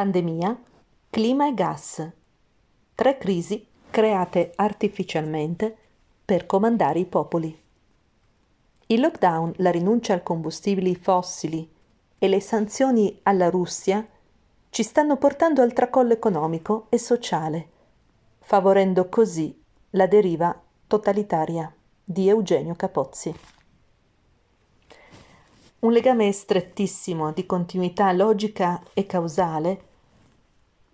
pandemia, clima e gas. Tre crisi create artificialmente per comandare i popoli. Il lockdown, la rinuncia al combustibili fossili e le sanzioni alla Russia ci stanno portando al tracollo economico e sociale, favorendo così la deriva totalitaria di Eugenio Capozzi. Un legame strettissimo di continuità logica e causale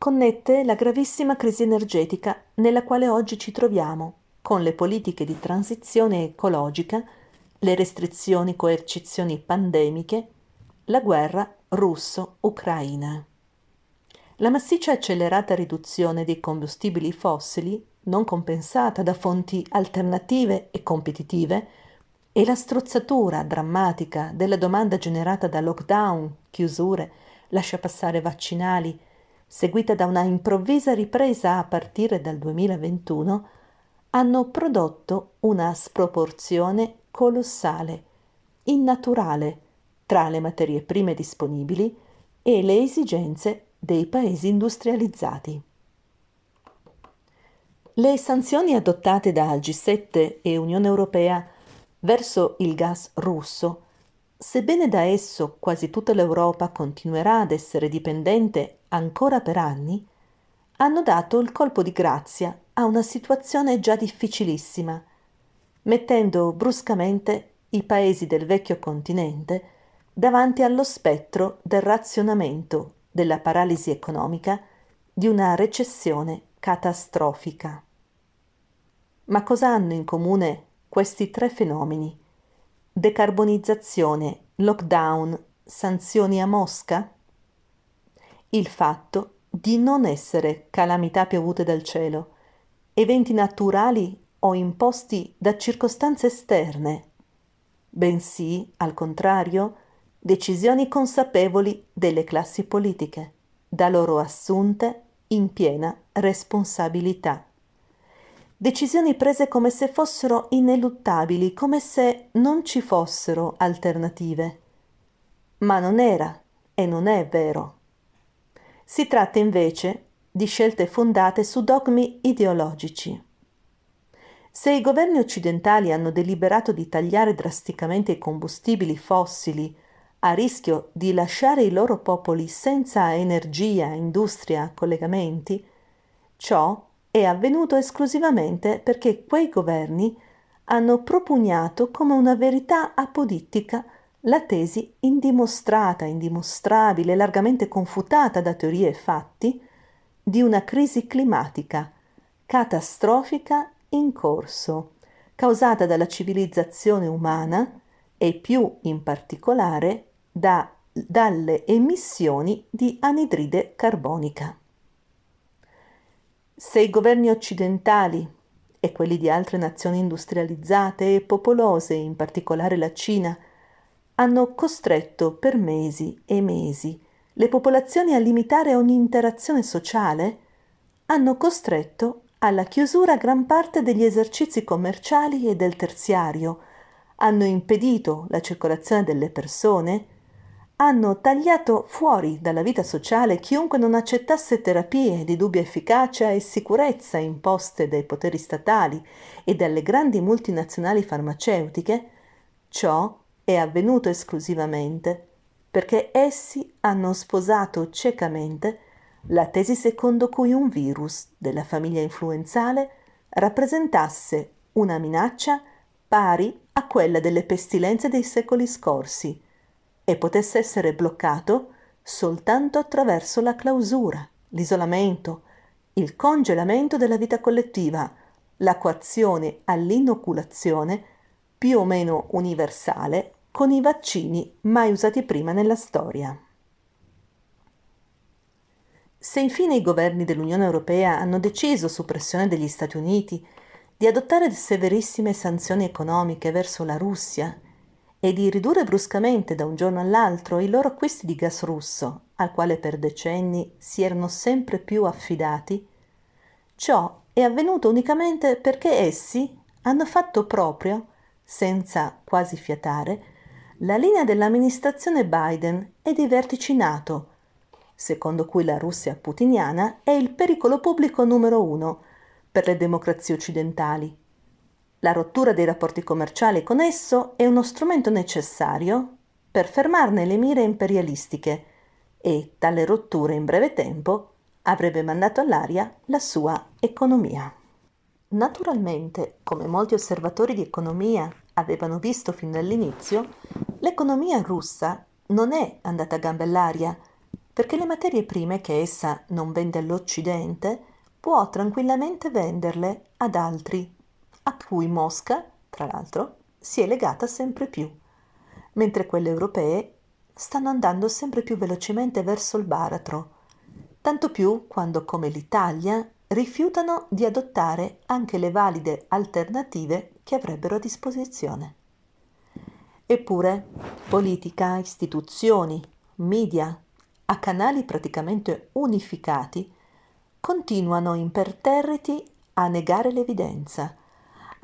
connette la gravissima crisi energetica nella quale oggi ci troviamo con le politiche di transizione ecologica, le restrizioni coercizioni pandemiche, la guerra russo-ucraina. La massiccia e accelerata riduzione dei combustibili fossili, non compensata da fonti alternative e competitive, e la strozzatura drammatica della domanda generata da lockdown, chiusure, lasciapassare vaccinali, seguita da una improvvisa ripresa a partire dal 2021, hanno prodotto una sproporzione colossale, innaturale, tra le materie prime disponibili e le esigenze dei paesi industrializzati. Le sanzioni adottate da G7 e Unione Europea verso il gas russo sebbene da esso quasi tutta l'Europa continuerà ad essere dipendente ancora per anni, hanno dato il colpo di grazia a una situazione già difficilissima, mettendo bruscamente i paesi del vecchio continente davanti allo spettro del razionamento, della paralisi economica, di una recessione catastrofica. Ma cosa hanno in comune questi tre fenomeni? Decarbonizzazione, lockdown, sanzioni a Mosca? Il fatto di non essere calamità piovute dal cielo, eventi naturali o imposti da circostanze esterne, bensì, al contrario, decisioni consapevoli delle classi politiche, da loro assunte in piena responsabilità decisioni prese come se fossero ineluttabili, come se non ci fossero alternative. Ma non era e non è vero. Si tratta invece di scelte fondate su dogmi ideologici. Se i governi occidentali hanno deliberato di tagliare drasticamente i combustibili fossili a rischio di lasciare i loro popoli senza energia, industria, collegamenti, ciò è avvenuto esclusivamente perché quei governi hanno propugnato come una verità apodittica la tesi indimostrata, indimostrabile, largamente confutata da teorie e fatti, di una crisi climatica catastrofica in corso, causata dalla civilizzazione umana e più in particolare da, dalle emissioni di anidride carbonica. Se i governi occidentali e quelli di altre nazioni industrializzate e popolose, in particolare la Cina, hanno costretto per mesi e mesi le popolazioni a limitare ogni interazione sociale, hanno costretto alla chiusura gran parte degli esercizi commerciali e del terziario, hanno impedito la circolazione delle persone, hanno tagliato fuori dalla vita sociale chiunque non accettasse terapie di dubbia efficacia e sicurezza imposte dai poteri statali e dalle grandi multinazionali farmaceutiche, ciò è avvenuto esclusivamente perché essi hanno sposato ciecamente la tesi secondo cui un virus della famiglia influenzale rappresentasse una minaccia pari a quella delle pestilenze dei secoli scorsi, e potesse essere bloccato soltanto attraverso la clausura, l'isolamento, il congelamento della vita collettiva, la coazione all'inoculazione più o meno universale con i vaccini mai usati prima nella storia. Se infine i governi dell'Unione Europea hanno deciso, su pressione degli Stati Uniti, di adottare severissime sanzioni economiche verso la Russia e di ridurre bruscamente da un giorno all'altro i loro acquisti di gas russo, al quale per decenni si erano sempre più affidati, ciò è avvenuto unicamente perché essi hanno fatto proprio, senza quasi fiatare, la linea dell'amministrazione Biden e dei vertici NATO, secondo cui la Russia putiniana è il pericolo pubblico numero uno per le democrazie occidentali la rottura dei rapporti commerciali con esso è uno strumento necessario per fermarne le mire imperialistiche e tale rottura in breve tempo avrebbe mandato all'aria la sua economia. Naturalmente, come molti osservatori di economia avevano visto fin dall'inizio, l'economia russa non è andata a gambe all'aria perché le materie prime che essa non vende all'Occidente può tranquillamente venderle ad altri cui Mosca, tra l'altro, si è legata sempre più, mentre quelle europee stanno andando sempre più velocemente verso il baratro, tanto più quando, come l'Italia, rifiutano di adottare anche le valide alternative che avrebbero a disposizione. Eppure, politica, istituzioni, media, a canali praticamente unificati, continuano imperterriti a negare l'evidenza,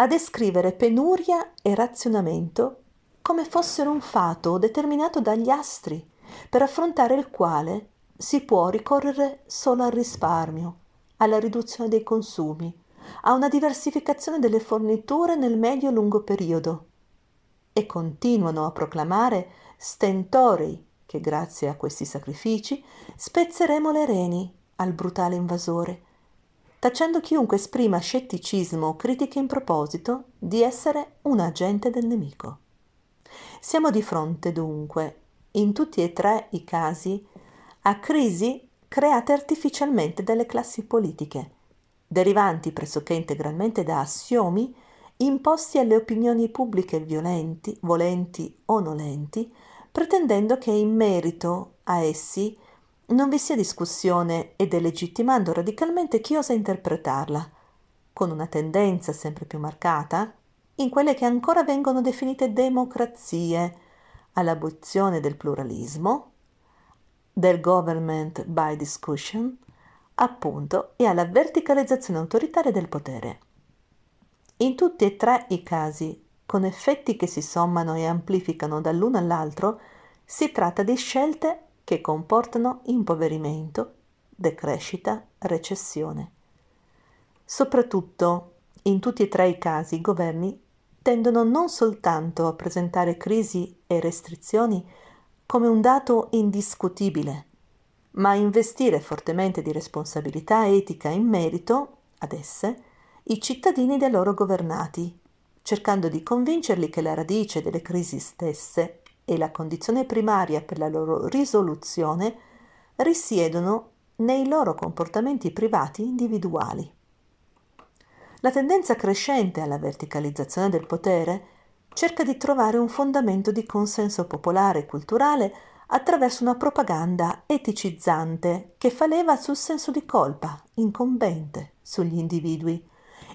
a descrivere penuria e razionamento come fossero un fato determinato dagli astri, per affrontare il quale si può ricorrere solo al risparmio, alla riduzione dei consumi, a una diversificazione delle forniture nel medio-lungo periodo. E continuano a proclamare stentori che grazie a questi sacrifici spezzeremo le reni al brutale invasore tacendo chiunque esprima scetticismo o critiche in proposito di essere un agente del nemico. Siamo di fronte dunque, in tutti e tre i casi, a crisi create artificialmente dalle classi politiche, derivanti pressoché integralmente da assiomi imposti alle opinioni pubbliche violenti, volenti o nolenti, pretendendo che in merito a essi non vi sia discussione e delegittimando radicalmente chi osa interpretarla, con una tendenza sempre più marcata, in quelle che ancora vengono definite democrazie, all'abolizione del pluralismo, del government by discussion, appunto, e alla verticalizzazione autoritaria del potere. In tutti e tre i casi, con effetti che si sommano e amplificano dall'uno all'altro, si tratta di scelte che comportano impoverimento, decrescita, recessione. Soprattutto, in tutti e tre i casi, i governi tendono non soltanto a presentare crisi e restrizioni come un dato indiscutibile, ma a investire fortemente di responsabilità etica in merito ad esse i cittadini dei loro governati, cercando di convincerli che la radice delle crisi stesse e la condizione primaria per la loro risoluzione risiedono nei loro comportamenti privati individuali. La tendenza crescente alla verticalizzazione del potere cerca di trovare un fondamento di consenso popolare e culturale attraverso una propaganda eticizzante che fa leva sul senso di colpa incombente sugli individui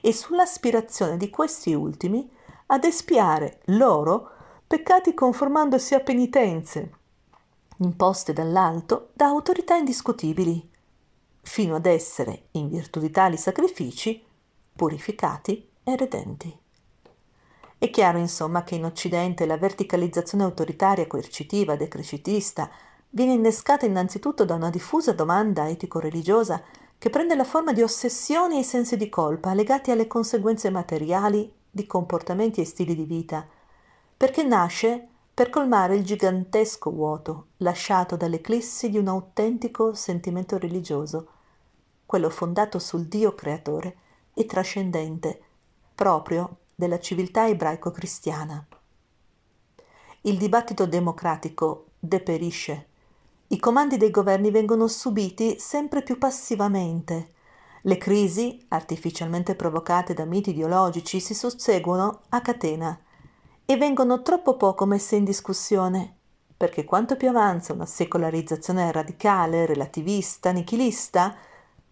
e sull'aspirazione di questi ultimi ad espiare loro peccati conformandosi a penitenze, imposte dall'alto da autorità indiscutibili, fino ad essere, in virtù di tali sacrifici, purificati e redenti. È chiaro insomma che in Occidente la verticalizzazione autoritaria, coercitiva, decrescitista viene innescata innanzitutto da una diffusa domanda etico-religiosa che prende la forma di ossessioni e sensi di colpa legati alle conseguenze materiali di comportamenti e stili di vita, perché nasce per colmare il gigantesco vuoto lasciato dall'eclissi di un autentico sentimento religioso, quello fondato sul Dio creatore e trascendente, proprio della civiltà ebraico-cristiana. Il dibattito democratico deperisce. I comandi dei governi vengono subiti sempre più passivamente. Le crisi, artificialmente provocate da miti ideologici, si susseguono a catena e vengono troppo poco messe in discussione, perché quanto più avanza una secolarizzazione radicale, relativista, nichilista,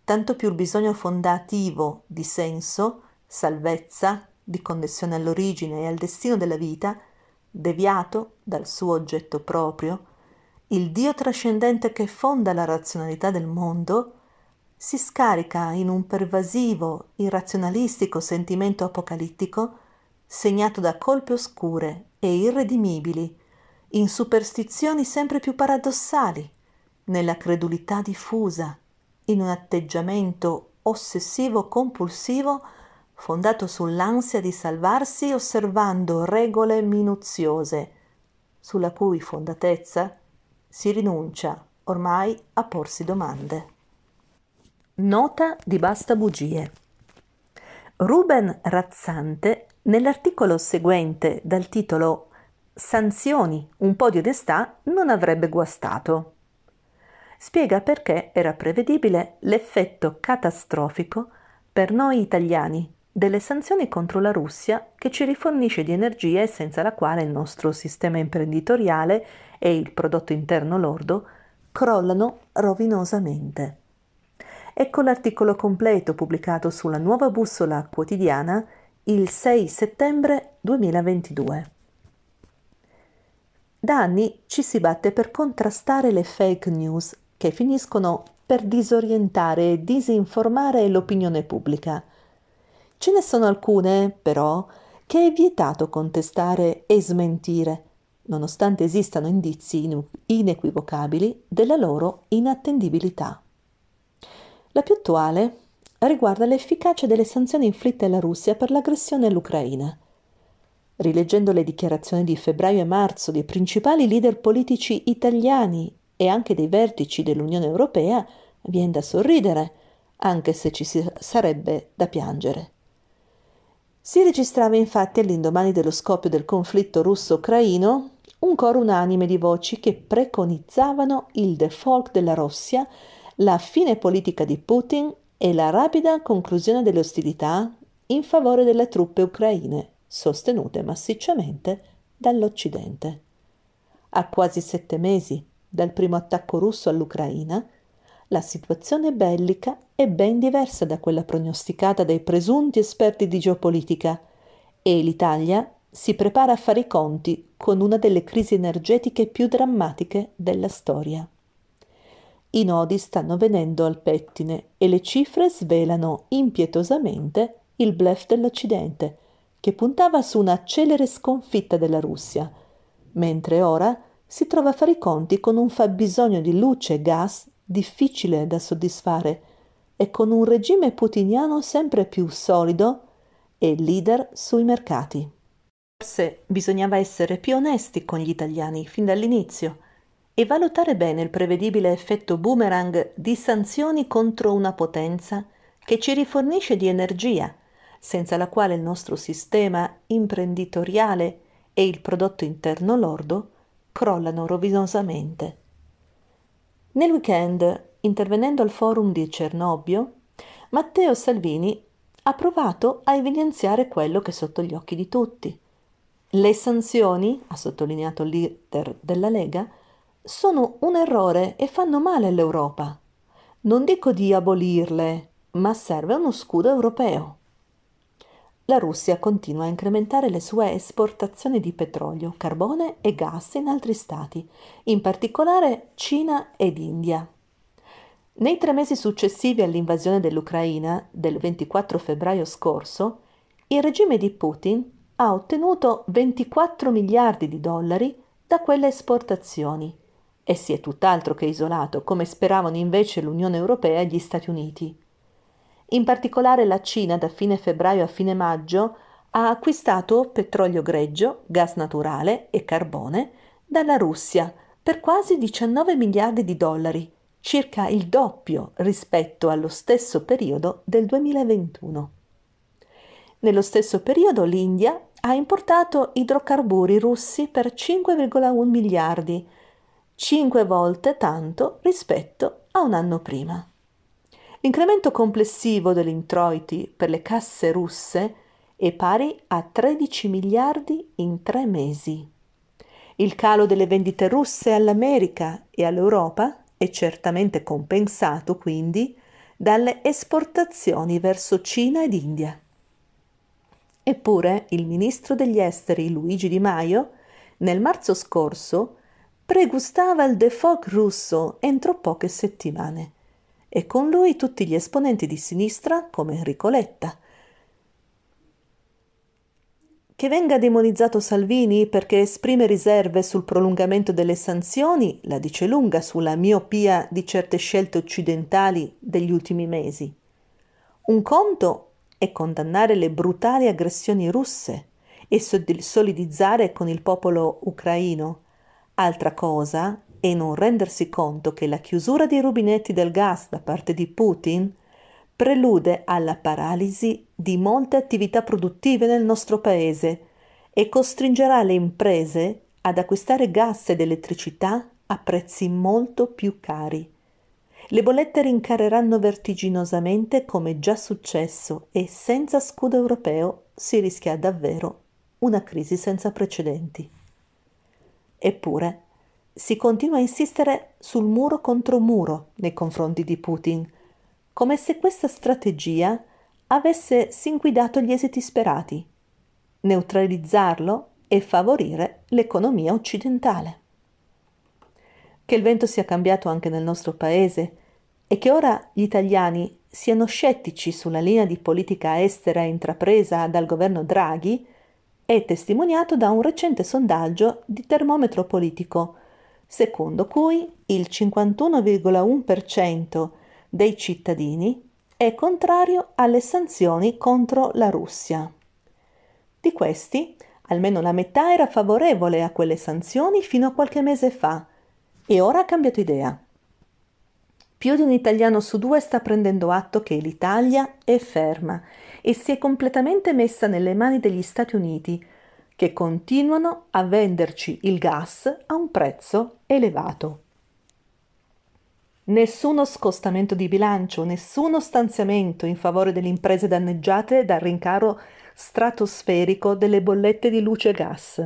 tanto più il bisogno fondativo di senso, salvezza, di connessione all'origine e al destino della vita, deviato dal suo oggetto proprio, il Dio trascendente che fonda la razionalità del mondo, si scarica in un pervasivo, irrazionalistico sentimento apocalittico segnato da colpe oscure e irredimibili, in superstizioni sempre più paradossali, nella credulità diffusa, in un atteggiamento ossessivo-compulsivo fondato sull'ansia di salvarsi osservando regole minuziose, sulla cui fondatezza si rinuncia ormai a porsi domande. Nota di basta bugie. Ruben Razzante Nell'articolo seguente, dal titolo Sanzioni, un po' di onestà non avrebbe guastato, spiega perché era prevedibile l'effetto catastrofico per noi italiani delle sanzioni contro la Russia che ci rifornisce di energia e senza la quale il nostro sistema imprenditoriale e il prodotto interno lordo crollano rovinosamente. Ecco l'articolo completo pubblicato sulla nuova bussola quotidiana il 6 settembre 2022. Da anni ci si batte per contrastare le fake news che finiscono per disorientare e disinformare l'opinione pubblica. Ce ne sono alcune, però, che è vietato contestare e smentire, nonostante esistano indizi inequivocabili della loro inattendibilità. La più attuale riguarda l'efficacia delle sanzioni inflitte alla Russia per l'aggressione all'Ucraina. Rileggendo le dichiarazioni di febbraio e marzo dei principali leader politici italiani e anche dei vertici dell'Unione Europea, viene da sorridere, anche se ci sarebbe da piangere. Si registrava infatti all'indomani dello scoppio del conflitto russo-ucraino un coro unanime di voci che preconizzavano il default della Russia, la fine politica di Putin e la rapida conclusione delle ostilità in favore delle truppe ucraine, sostenute massicciamente dall'Occidente. A quasi sette mesi dal primo attacco russo all'Ucraina, la situazione bellica è ben diversa da quella prognosticata dai presunti esperti di geopolitica e l'Italia si prepara a fare i conti con una delle crisi energetiche più drammatiche della storia. I nodi stanno venendo al pettine e le cifre svelano impietosamente il blef dell'Occidente, che puntava su una celere sconfitta della Russia, mentre ora si trova a fare i conti con un fabbisogno di luce e gas difficile da soddisfare e con un regime putiniano sempre più solido e leader sui mercati. Forse bisognava essere più onesti con gli italiani fin dall'inizio e valutare bene il prevedibile effetto boomerang di sanzioni contro una potenza che ci rifornisce di energia, senza la quale il nostro sistema imprenditoriale e il prodotto interno lordo crollano rovinosamente. Nel weekend, intervenendo al forum di Cernobbio, Matteo Salvini ha provato a evidenziare quello che è sotto gli occhi di tutti. Le sanzioni, ha sottolineato il leader della Lega, sono un errore e fanno male all'Europa. Non dico di abolirle, ma serve uno scudo europeo. La Russia continua a incrementare le sue esportazioni di petrolio, carbone e gas in altri stati, in particolare Cina ed India. Nei tre mesi successivi all'invasione dell'Ucraina del 24 febbraio scorso, il regime di Putin ha ottenuto 24 miliardi di dollari da quelle esportazioni e si è tutt'altro che isolato, come speravano invece l'Unione Europea e gli Stati Uniti. In particolare la Cina da fine febbraio a fine maggio ha acquistato petrolio greggio, gas naturale e carbone dalla Russia per quasi 19 miliardi di dollari, circa il doppio rispetto allo stesso periodo del 2021. Nello stesso periodo l'India ha importato idrocarburi russi per 5,1 miliardi, 5 volte tanto rispetto a un anno prima. L'incremento complessivo degli introiti per le casse russe è pari a 13 miliardi in tre mesi. Il calo delle vendite russe all'America e all'Europa è certamente compensato quindi dalle esportazioni verso Cina ed India. Eppure il ministro degli esteri Luigi Di Maio nel marzo scorso pregustava il defog russo entro poche settimane e con lui tutti gli esponenti di sinistra come Enrico Letta. Che venga demonizzato Salvini perché esprime riserve sul prolungamento delle sanzioni la dice lunga sulla miopia di certe scelte occidentali degli ultimi mesi. Un conto è condannare le brutali aggressioni russe e solidizzare con il popolo ucraino Altra cosa è non rendersi conto che la chiusura dei rubinetti del gas da parte di Putin prelude alla paralisi di molte attività produttive nel nostro paese e costringerà le imprese ad acquistare gas ed elettricità a prezzi molto più cari. Le bollette rincareranno vertiginosamente come già successo e senza scudo europeo si rischia davvero una crisi senza precedenti. Eppure, si continua a insistere sul muro contro muro nei confronti di Putin, come se questa strategia avesse sin guidato gli esiti sperati, neutralizzarlo e favorire l'economia occidentale. Che il vento sia cambiato anche nel nostro paese e che ora gli italiani siano scettici sulla linea di politica estera intrapresa dal governo Draghi è testimoniato da un recente sondaggio di termometro politico, secondo cui il 51,1% dei cittadini è contrario alle sanzioni contro la Russia. Di questi, almeno la metà era favorevole a quelle sanzioni fino a qualche mese fa e ora ha cambiato idea. Più di un italiano su due sta prendendo atto che l'Italia è ferma e si è completamente messa nelle mani degli Stati Uniti, che continuano a venderci il gas a un prezzo elevato. Nessuno scostamento di bilancio, nessuno stanziamento in favore delle imprese danneggiate dal rincaro stratosferico delle bollette di luce e gas.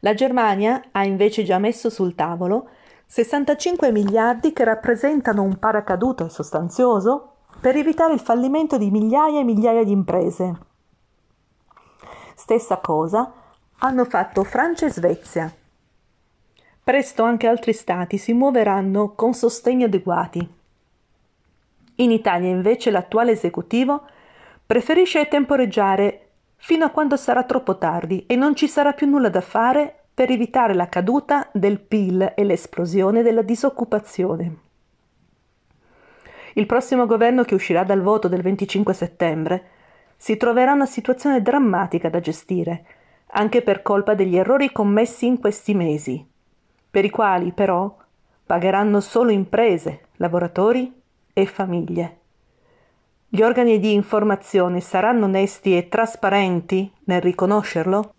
La Germania ha invece già messo sul tavolo 65 miliardi che rappresentano un paracadute sostanzioso per evitare il fallimento di migliaia e migliaia di imprese. Stessa cosa hanno fatto Francia e Svezia. Presto anche altri stati si muoveranno con sostegni adeguati. In Italia invece l'attuale esecutivo preferisce temporeggiare fino a quando sarà troppo tardi e non ci sarà più nulla da fare per evitare la caduta del PIL e l'esplosione della disoccupazione il prossimo governo che uscirà dal voto del 25 settembre si troverà una situazione drammatica da gestire, anche per colpa degli errori commessi in questi mesi, per i quali però pagheranno solo imprese, lavoratori e famiglie. Gli organi di informazione saranno onesti e trasparenti nel riconoscerlo?